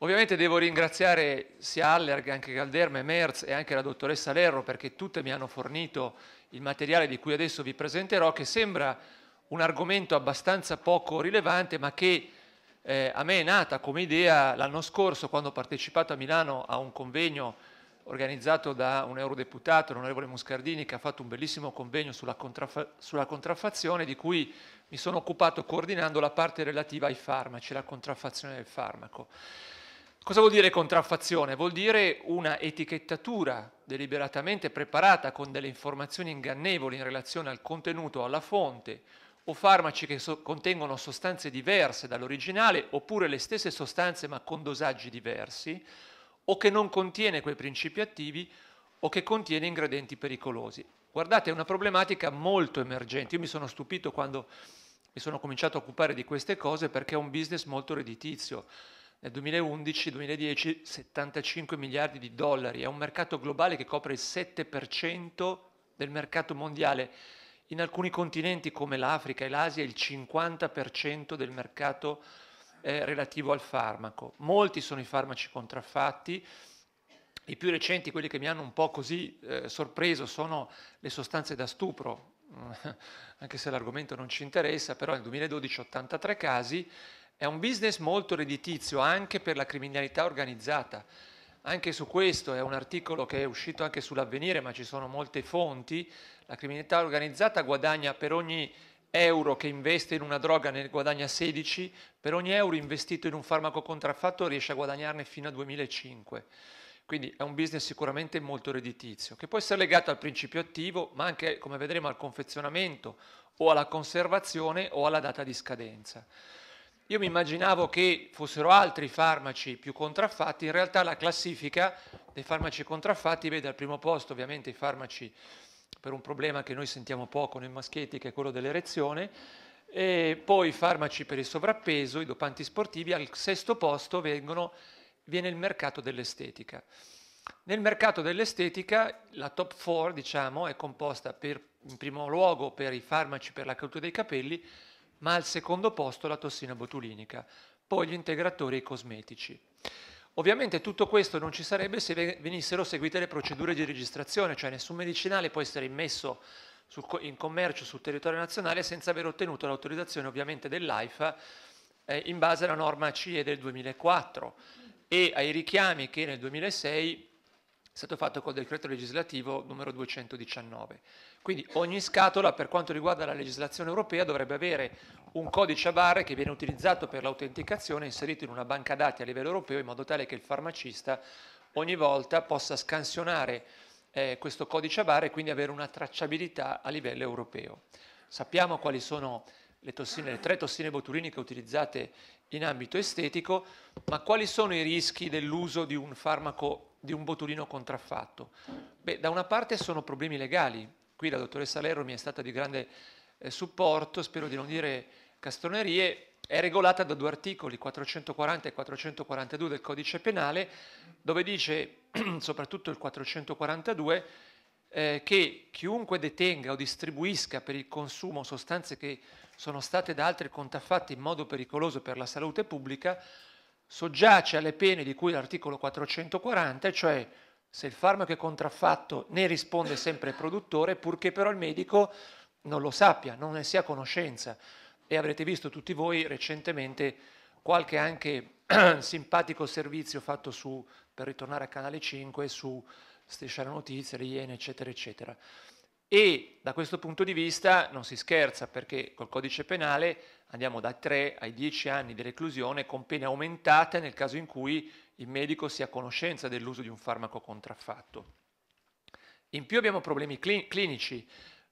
Ovviamente devo ringraziare sia Allerg, anche Galderma e Merz e anche la dottoressa Lerro perché tutte mi hanno fornito il materiale di cui adesso vi presenterò che sembra un argomento abbastanza poco rilevante ma che eh, a me è nata come idea l'anno scorso quando ho partecipato a Milano a un convegno organizzato da un eurodeputato, l'onorevole Muscardini, che ha fatto un bellissimo convegno sulla, contraffa sulla, contraffazione, di cui mi sono occupato coordinando la parte relativa ai farmaci, la contraffazione del farmaco. Cosa vuol dire contraffazione? Vuol dire una etichettatura deliberatamente preparata con delle informazioni ingannevoli in relazione al contenuto, alla fonte, o farmaci che so contengono sostanze diverse dall'originale, oppure le stesse sostanze ma con dosaggi diversi, o che non contiene quei principi attivi, o che contiene ingredienti pericolosi. Guardate, è una problematica molto emergente. Io mi sono stupito quando mi sono cominciato a occupare di queste cose perché è un business molto redditizio nel 2011-2010 75 miliardi di dollari, è un mercato globale che copre il 7% del mercato mondiale, in alcuni continenti come l'Africa e l'Asia il 50% del mercato eh, relativo al farmaco. Molti sono i farmaci contraffatti, i più recenti, quelli che mi hanno un po' così eh, sorpreso, sono le sostanze da stupro, anche se l'argomento non ci interessa, però nel 2012 83 casi è un business molto redditizio anche per la criminalità organizzata. Anche su questo è un articolo che è uscito anche sull'avvenire, ma ci sono molte fonti. La criminalità organizzata guadagna per ogni euro che investe in una droga ne guadagna 16, per ogni euro investito in un farmaco contraffatto riesce a guadagnarne fino a 2005. Quindi è un business sicuramente molto redditizio, che può essere legato al principio attivo, ma anche, come vedremo, al confezionamento o alla conservazione o alla data di scadenza. Io mi immaginavo che fossero altri farmaci più contraffatti, in realtà la classifica dei farmaci contraffatti vede al primo posto ovviamente i farmaci per un problema che noi sentiamo poco nei maschietti, che è quello dell'erezione, e poi i farmaci per il sovrappeso, i dopanti sportivi, al sesto posto vengono, viene il mercato dell'estetica. Nel mercato dell'estetica la top 4 diciamo, è composta per, in primo luogo per i farmaci per la caduta dei capelli, ma al secondo posto la tossina botulinica, poi gli integratori e i cosmetici. Ovviamente tutto questo non ci sarebbe se venissero seguite le procedure di registrazione, cioè nessun medicinale può essere immesso sul, in commercio sul territorio nazionale senza aver ottenuto l'autorizzazione ovviamente dell'AIFA eh, in base alla norma CE del 2004 e ai richiami che nel 2006 è stato fatto col decreto legislativo numero 219. Quindi ogni scatola per quanto riguarda la legislazione europea dovrebbe avere un codice a barre che viene utilizzato per l'autenticazione inserito in una banca dati a livello europeo in modo tale che il farmacista ogni volta possa scansionare eh, questo codice a barre e quindi avere una tracciabilità a livello europeo. Sappiamo quali sono le, tossine, le tre tossine botuliniche utilizzate in ambito estetico, ma quali sono i rischi dell'uso di un farmaco di un botulino contraffatto? Beh, da una parte sono problemi legali, qui la dottoressa Lerro mi è stata di grande eh, supporto, spero di non dire castronerie, è regolata da due articoli, 440 e 442 del codice penale, dove dice, soprattutto il 442, eh, che chiunque detenga o distribuisca per il consumo sostanze che sono state da altri contraffatte in modo pericoloso per la salute pubblica soggiace alle pene di cui l'articolo 440, cioè se il farmaco è contraffatto ne risponde sempre il produttore, purché però il medico non lo sappia, non ne sia a conoscenza. E avrete visto tutti voi recentemente qualche anche simpatico servizio fatto su, per ritornare a Canale 5, su Striscia la Notizia, Iene, eccetera, eccetera e da questo punto di vista non si scherza perché col codice penale andiamo da 3 ai 10 anni di reclusione con pene aumentate nel caso in cui il medico sia a conoscenza dell'uso di un farmaco contraffatto. In più abbiamo problemi clinici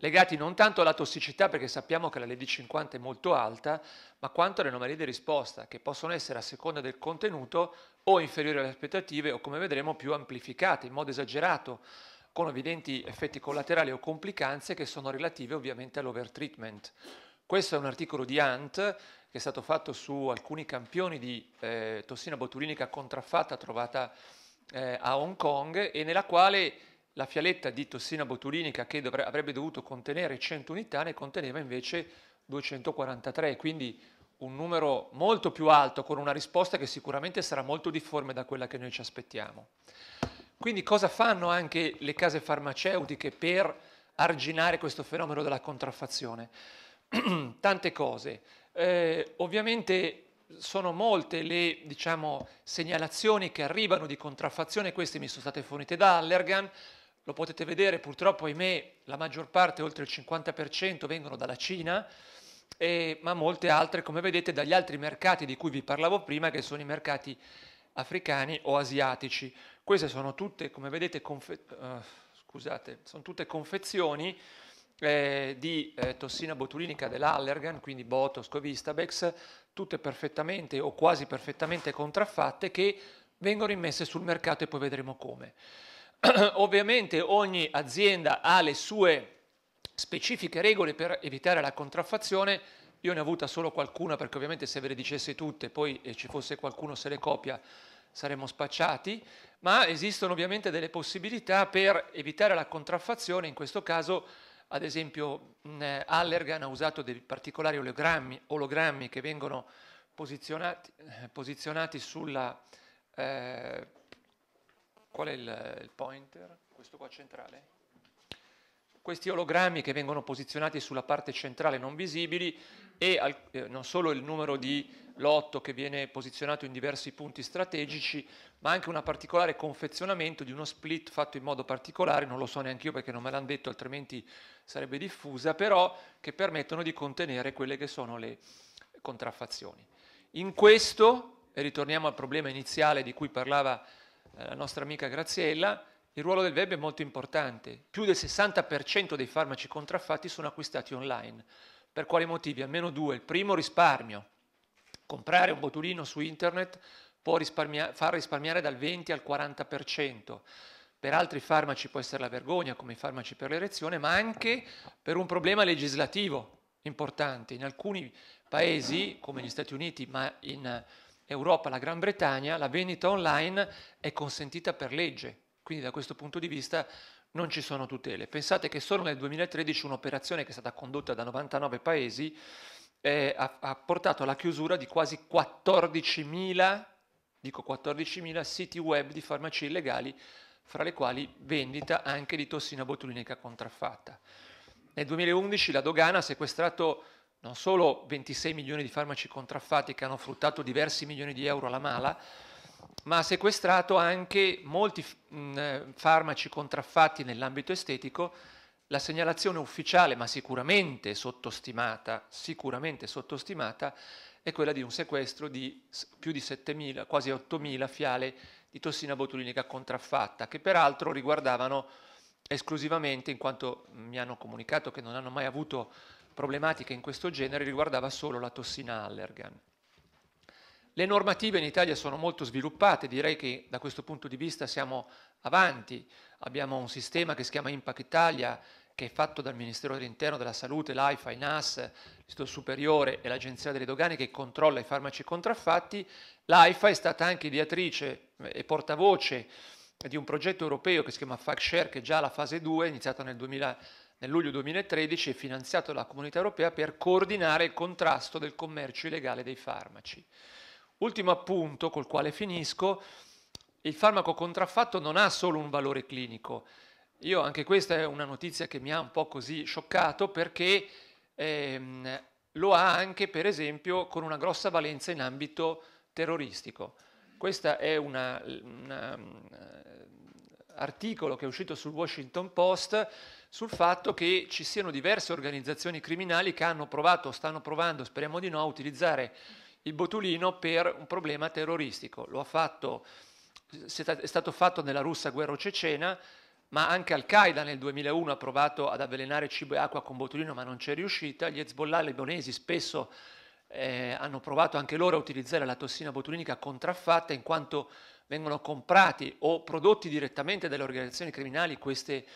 legati non tanto alla tossicità, perché sappiamo che la LD50 è molto alta, ma quanto alle anomalie di risposta, che possono essere a seconda del contenuto o inferiori alle aspettative o, come vedremo, più amplificate in modo esagerato con evidenti effetti collaterali o complicanze che sono relative ovviamente all'overtreatment. Questo è un articolo di Hunt che è stato fatto su alcuni campioni di eh, tossina botulinica contraffatta trovata eh, a Hong Kong e nella quale la fialetta di tossina botulinica che dovre- avrebbe dovuto contenere 100 unità ne conteneva invece 243, quindi un numero molto più alto con una risposta che sicuramente sarà molto difforme da quella che noi ci aspettiamo. Quindi cosa fanno anche le case farmaceutiche per arginare questo fenomeno della contraffazione? Tante cose. Eh, ovviamente sono molte le diciamo, segnalazioni che arrivano di contraffazione, queste mi sono state fornite da Allergan, lo potete vedere purtroppo, ahimè, la maggior parte, oltre il 50%, vengono dalla Cina, eh, ma molte altre, come vedete, dagli altri mercati di cui vi parlavo prima, che sono i mercati africani o asiatici. Queste sono tutte, come vedete, confe- uh, scusate, sono tutte confezioni eh, di eh, tossina botulinica dell'Allergan, quindi Botox, Covistabex, tutte perfettamente o quasi perfettamente contraffatte che vengono immesse sul mercato e poi vedremo come. Ovviamente ogni azienda ha le sue specifiche regole per evitare la contraffazione, io ne ho avuta solo qualcuna perché ovviamente se ve le dicesse tutte poi eh, ci fosse qualcuno se le copia saremmo spacciati, ma esistono ovviamente delle possibilità per evitare la contraffazione, in questo caso ad esempio eh, Allergan ha usato dei particolari ologrammi, ologrammi che vengono posizionati, eh, posizionati sulla... Eh, qual è il, il pointer? Questo qua centrale? questi ologrammi che vengono posizionati sulla parte centrale non visibili e al, eh, non solo il numero di lotto che viene posizionato in diversi punti strategici, ma anche un particolare confezionamento di uno split fatto in modo particolare, non lo so neanche io perché non me l'hanno detto, altrimenti sarebbe diffusa, però che permettono di contenere quelle che sono le contraffazioni. In questo, e ritorniamo al problema iniziale di cui parlava eh, la nostra amica Graziella, il ruolo del web è molto importante. Più del 60% dei farmaci contraffatti sono acquistati online. Per quali motivi? Almeno due. Il primo risparmio. Comprare un botulino su internet può risparmia far risparmiare dal 20 al 40%. Per altri farmaci può essere la vergogna, come i farmaci per l'erezione, ma anche per un problema legislativo importante. In alcuni paesi, come gli Stati Uniti, ma in Europa, la Gran Bretagna, la vendita online è consentita per legge, quindi da questo punto di vista non ci sono tutele. Pensate che solo nel 2013 un'operazione che è stata condotta da 99 paesi eh, ha, ha, portato alla chiusura di quasi 14.000, dico 14.000 siti web di farmacie illegali, fra le quali vendita anche di tossina botulinica contraffatta. Nel 2011 la dogana ha sequestrato non solo 26 milioni di farmaci contraffatti che hanno fruttato diversi milioni di euro alla mala, ma ha sequestrato anche molti mh, farmaci contraffatti nell'ambito estetico. La segnalazione ufficiale, ma sicuramente sottostimata, sicuramente sottostimata, è quella di un sequestro di più di 7.000, quasi 8.000 fiale di tossina botulinica contraffatta, che peraltro riguardavano esclusivamente, in quanto mi hanno comunicato che non hanno mai avuto problematiche in questo genere, riguardava solo la tossina Allergan. Le normative in Italia sono molto sviluppate, direi che da questo punto di vista siamo avanti. Abbiamo un sistema che si chiama Impact Italia, che è fatto dal Ministero dell'Interno, della Salute, l'AIFA, i NAS, l'Istituto Superiore e l'Agenzia delle Dogane che controlla i farmaci contraffatti. L'AIFA è stata anche ideatrice e portavoce di un progetto europeo che si chiama FactShare, che è già la fase 2, iniziata nel 2000 nel luglio 2013 è finanziato dalla Comunità Europea per coordinare il contrasto del commercio illegale dei farmaci. Ultimo appunto col quale finisco, il farmaco contraffatto non ha solo un valore clinico. Io anche questa è una notizia che mi ha un po' così scioccato perché ehm, lo ha anche per esempio con una grossa valenza in ambito terroristico. Questo è un eh, articolo che è uscito sul Washington Post sul fatto che ci siano diverse organizzazioni criminali che hanno provato, stanno provando, speriamo di no, a utilizzare il botulino per un problema terroristico. Lo ha fatto, è stato fatto nella russa guerra cecena, ma anche Al-Qaeda nel 2001 ha provato ad avvelenare cibo e acqua con botulino, ma non c'è riuscita. Gli Hezbollah libanesi spesso eh, hanno provato anche loro a utilizzare la tossina botulinica contraffatta in quanto vengono comprati o prodotti direttamente dalle organizzazioni criminali queste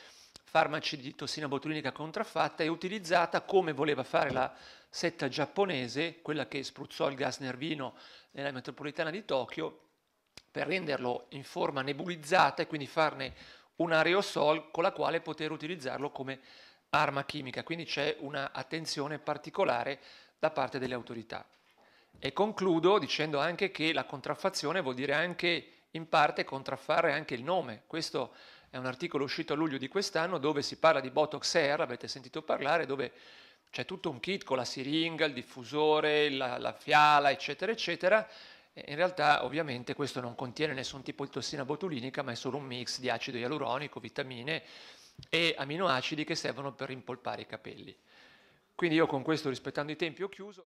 farmaci di tossina botulinica contraffatta e utilizzata come voleva fare la setta giapponese, quella che spruzzò il gas nervino nella metropolitana di Tokyo, per renderlo in forma nebulizzata e quindi farne un aerosol con la quale poter utilizzarlo come arma chimica. Quindi c'è un'attenzione particolare da parte delle autorità. E concludo dicendo anche che la contraffazione vuol dire anche in parte contraffare anche il nome. Questo è un articolo uscito a luglio di quest'anno dove si parla di Botox Air, avete sentito parlare, dove c'è tutto un kit con la siringa, il diffusore, la, la fiala, eccetera, eccetera. in realtà ovviamente questo non contiene nessun tipo di tossina botulinica, ma è solo un mix di acido ialuronico, vitamine e aminoacidi che servono per rimpolpare i capelli. Quindi io con questo, rispettando i tempi, ho chiuso.